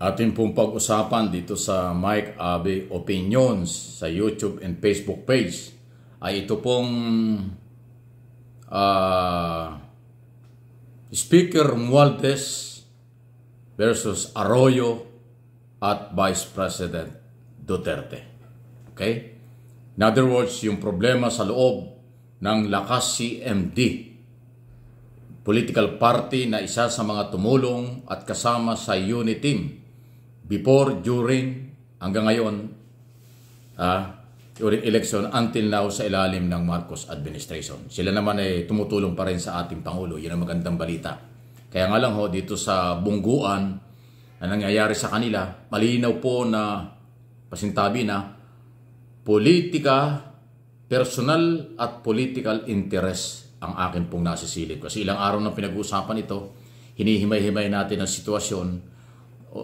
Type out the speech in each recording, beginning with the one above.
atin pong pag-usapan dito sa Mike Abe Opinions sa YouTube and Facebook page ay ito pong uh, Speaker Mualdez versus Arroyo at Vice President Duterte. Okay? In other words, yung problema sa loob ng lakas CMD political party na isa sa mga tumulong at kasama sa unit team before, during, hanggang ngayon, ah, during election until now sa ilalim ng Marcos administration. Sila naman ay tumutulong pa rin sa ating Pangulo. Yun ang magandang balita. Kaya nga lang ho, dito sa bungguan na nangyayari sa kanila, malinaw po na pasintabi na politika, personal at political interest ang akin pong nasisilip. Kasi ilang araw na pinag-uusapan ito, hinihimay-himay natin ang sitwasyon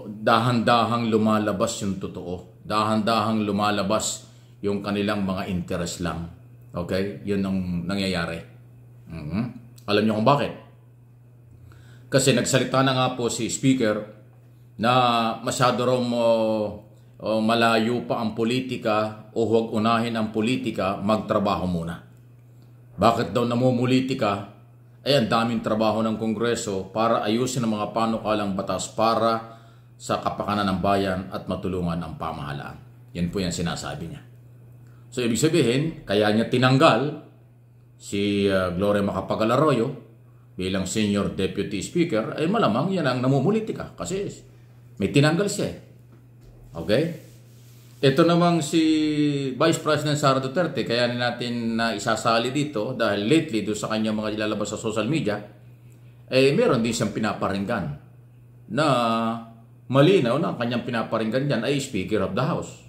dahan-dahang lumalabas yung totoo. Dahan-dahang lumalabas yung kanilang mga interes lang. Okay? Yun ang nangyayari. Mm-hmm. Alam niyo kung bakit? Kasi nagsalita na nga po si Speaker na masyado raw mo, o malayo pa ang politika o huwag unahin ang politika, magtrabaho muna. Bakit daw namumulitika? ka? Ay, ang daming trabaho ng Kongreso para ayusin ang mga panukalang batas para sa kapakanan ng bayan at matulungan ang pamahalaan. Yan po yung sinasabi niya. So ibig sabihin, kaya niya tinanggal si uh, Gloria Macapagal Arroyo bilang senior deputy speaker, ay eh, malamang yan ang namumulitika kasi may tinanggal siya. Eh. Okay? Ito namang si Vice President Sara Duterte, kaya natin na isasali dito dahil lately do sa kanya mga ilalabas sa social media, eh meron din siyang pinaparinggan na Malinaw na ang kanyang pinaparinggan dyan ay Speaker of the House.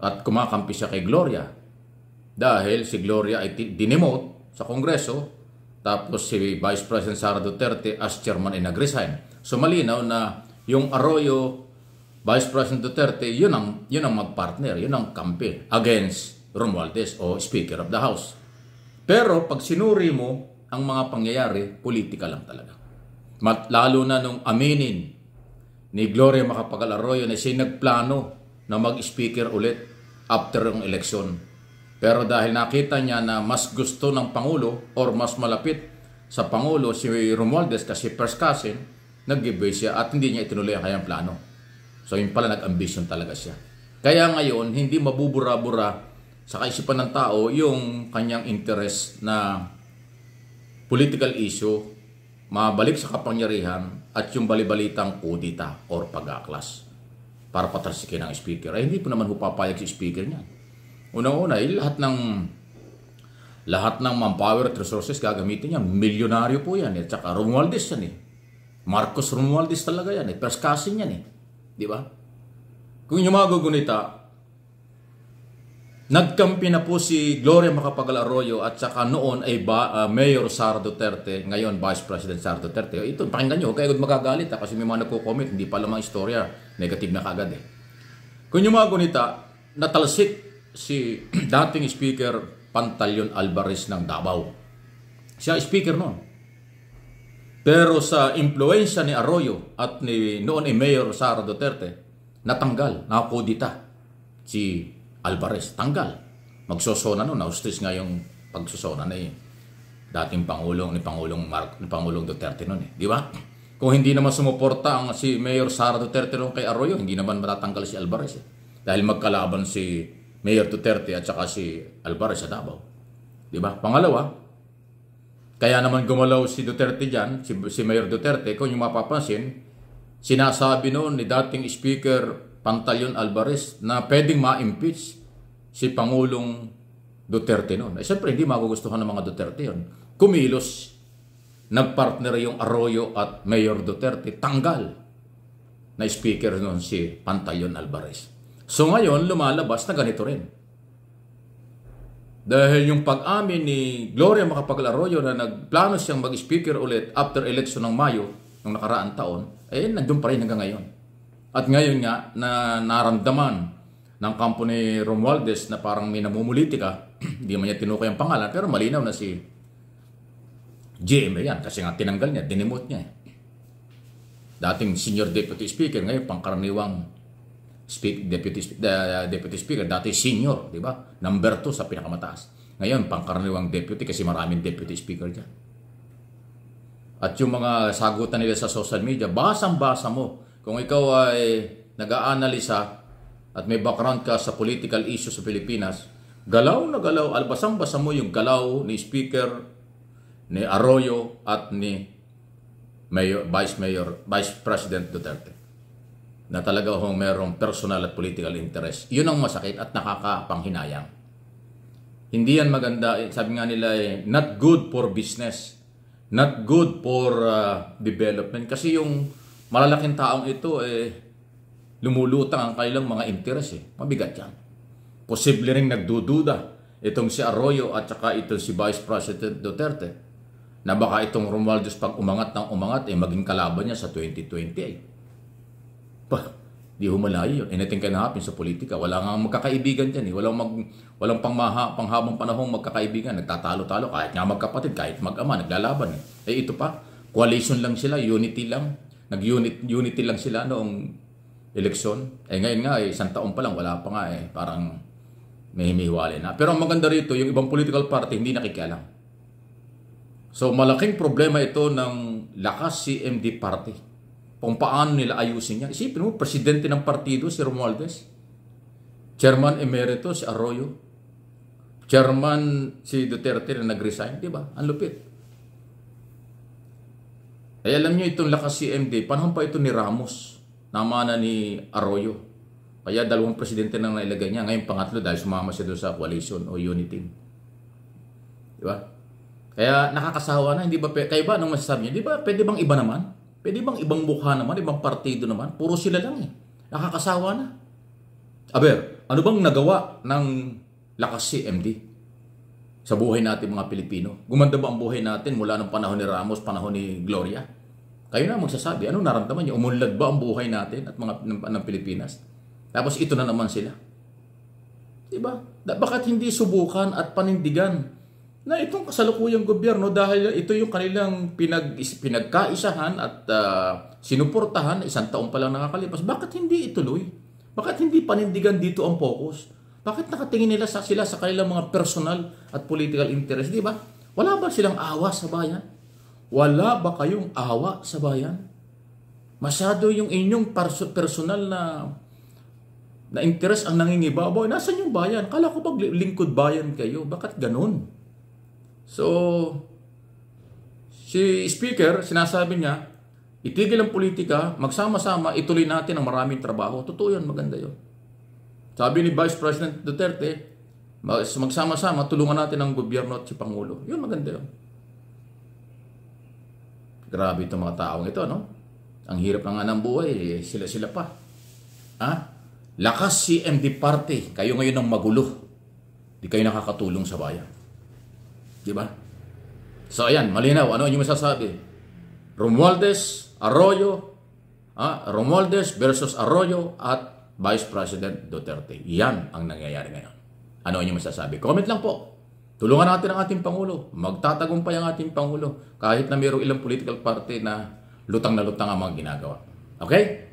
At kumakampi siya kay Gloria. Dahil si Gloria ay dinemote sa Kongreso, tapos si Vice President Sara Duterte as chairman ay nag-resign. So malinaw na yung Arroyo Vice President Duterte, yun ang, yun ang magpartner, yun ang kampi against Romualdez o Speaker of the House. Pero pag sinuri mo ang mga pangyayari, politika lang talaga. Mat, lalo na nung aminin ni Gloria Macapagal Arroyo na siya nagplano na mag-speaker ulit after yung eleksyon. Pero dahil nakita niya na mas gusto ng Pangulo or mas malapit sa Pangulo si Romualdez kasi first cousin, nag-give siya at hindi niya itinuloy ang kanyang plano. So yun pala nag-ambition talaga siya. Kaya ngayon, hindi mabubura-bura sa kaisipan ng tao yung kanyang interest na political issue mabalik sa kapangyarihan at yung balibalitang kudita or pag-aaklas para patalsikin ang speaker. Ay hindi po naman hupapayag si speaker niya. Una-una, eh, lahat ng lahat ng manpower at resources gagamitin niya. Milyonaryo po yan. At eh. saka Romualdez yan eh. Marcos Romualdez talaga yan eh. Perskasin yan eh. Di ba? Kung yung mga gugunita, Nagkampi na po si Gloria Macapagal Arroyo at saka noon ay ba, uh, Mayor Sara Duterte, ngayon Vice President Sara Duterte. Ito, pakinggan nyo, kayo magagalit ha, ah, kasi may mga nagko-comment, hindi pa lamang istorya, negative na kagad eh. Kung yung mga gunita, natalsik si dating Speaker Pantalyon Alvarez ng Davao. Siya Speaker noon. Pero sa impluensya ni Arroyo at ni noon ay Mayor Sara Duterte, natanggal, nakakodita si Alvarez, tanggal. Magsosona no, naustis nga yung pagsusona na eh. Dating Pangulong ni Pangulong, Mark, ni Pangulong Duterte noon eh. Di ba? Kung hindi naman sumuporta ang si Mayor Sara Duterte nun kay Arroyo, hindi naman matatanggal si Alvarez eh. Dahil magkalaban si Mayor Duterte at saka si Alvarez sa Davao. Di ba? Pangalawa, kaya naman gumalaw si Duterte dyan, si, si Mayor Duterte, kung yung mapapansin, sinasabi noon ni dating Speaker Pantalyon Alvarez na pwedeng ma-impeach si Pangulong Duterte noon. Eh, Siyempre, hindi magugustuhan ng mga Duterte yun. Kumilos, nagpartner yung Arroyo at Mayor Duterte, tanggal na speaker noon si Pantayon Alvarez. So ngayon, lumalabas na ganito rin. Dahil yung pag-amin ni Gloria Macapagal-Arroyo na nagplano siyang mag-speaker ulit after election ng Mayo, ng nakaraang taon, eh nandun pa rin hanggang ngayon. At ngayon nga na naramdaman ng kampo ni Romualdez na parang may namumuliti ka, hindi man niya tinukoy ang pangalan pero malinaw na si GMA yan kasi nga tinanggal niya, dinimot niya. Eh. Dating senior deputy speaker, ngayon pangkaraniwang speak, deputy, uh, deputy speaker, dati senior, di ba? Number 2 sa pinakamataas. Ngayon, pangkaraniwang deputy kasi maraming deputy speaker dyan. At yung mga sagutan nila sa social media, basang-basa mo kung ikaw ay nag-aanalisa at may background ka sa political issues sa Pilipinas, galaw na galaw, albasang-basa mo yung galaw ni Speaker, ni Arroyo at ni Mayor, Vice Mayor, Vice President Duterte na talaga ho merong personal at political interest. Yun ang masakit at nakakapanghinayang. Hindi yan maganda. Eh, sabi nga nila, eh, not good for business. Not good for uh, development. Kasi yung malalaking taong ito eh lumulutang ang kanilang mga interes eh. Mabigat yan. Posible ring nagdududa itong si Arroyo at saka itong si Vice President Duterte na baka itong Romualdez pag umangat ng umangat eh maging kalaban niya sa 2028. Pa, di humalayo yun. Anything can happen sa politika. Wala nga magkakaibigan dyan eh. Walang, mag, walang pangmaha, panghabang panahong magkakaibigan. Nagtatalo-talo kahit nga magkapatid, kahit mag-ama, naglalaban eh. Eh ito pa, coalition lang sila, unity lang nag-unit unity lang sila noong eleksyon. Eh ngayon nga, eh, isang taon pa lang, wala pa nga eh. Parang may himiwalay na. Pero ang maganda rito, yung ibang political party hindi nakikialam. So malaking problema ito ng lakas si MD party. Kung paano nila ayusin niya. Isipin mo, presidente ng partido si Romualdez. Chairman Emeritus si Arroyo. Chairman si Duterte na nag-resign. ba? Ang lupit. Ay eh, alam niyo itong lakas CMD, panahon pa ito ni Ramos, namana ni Arroyo. Kaya dalawang presidente nang nailagay niya. Ngayon pangatlo dahil sumama siya doon sa coalition o unity. Di ba? Kaya nakakasawa na, hindi ba, kaya ba nung masasabi niya, di ba pwede bang iba naman? Pwede bang ibang mukha naman, ibang partido naman? Puro sila lang eh. Nakakasawa na. Aber, ano bang nagawa ng lakas CMD? sa buhay natin mga Pilipino? Gumanda ba ang buhay natin mula nung panahon ni Ramos, panahon ni Gloria? Kayo na magsasabi, ano naramdaman niyo? Umunlad ba ang buhay natin at mga ng, ng Pilipinas? Tapos ito na naman sila. Diba? Bakit hindi subukan at panindigan na itong kasalukuyang gobyerno dahil ito yung kanilang pinag, pinagkaisahan at uh, sinuportahan isang taon pa lang nakakalipas, bakit hindi ituloy? Bakit hindi panindigan dito ang focus? Bakit nakatingin nila sa, sila sa kanilang mga personal at political interest, di ba? Wala ba silang awa sa bayan? Wala ba kayong awa sa bayan? Masyado yung inyong pers- personal na na interest ang nangingibabaw. Nasaan yung bayan? Kala ko pag lingkod bayan kayo. Bakit ganun? So, si speaker, sinasabi niya, itigil ang politika, magsama-sama, ituloy natin ang maraming trabaho. Totoo yan, maganda yun. Sabi ni Vice President Duterte, magsama-sama, tulungan natin ang gobyerno at si Pangulo. Yun, maganda yun. Grabe itong mga taong ito, no? Ang hirap na nga ng buhay, eh, sila-sila pa. Ha? Lakas si MD Party, kayo ngayon ang magulo. Di kayo nakakatulong sa bayan. Di ba? So ayan, malinaw, ano yung masasabi? Romualdez, Arroyo, ha? Romualdez versus Arroyo at Vice President Duterte. Yan ang nangyayari ngayon. Ano ang inyong masasabi? Comment lang po. Tulungan natin ang ating Pangulo. Magtatagumpay ang ating Pangulo. Kahit na mayroong ilang political party na lutang na lutang ang mga ginagawa. Okay?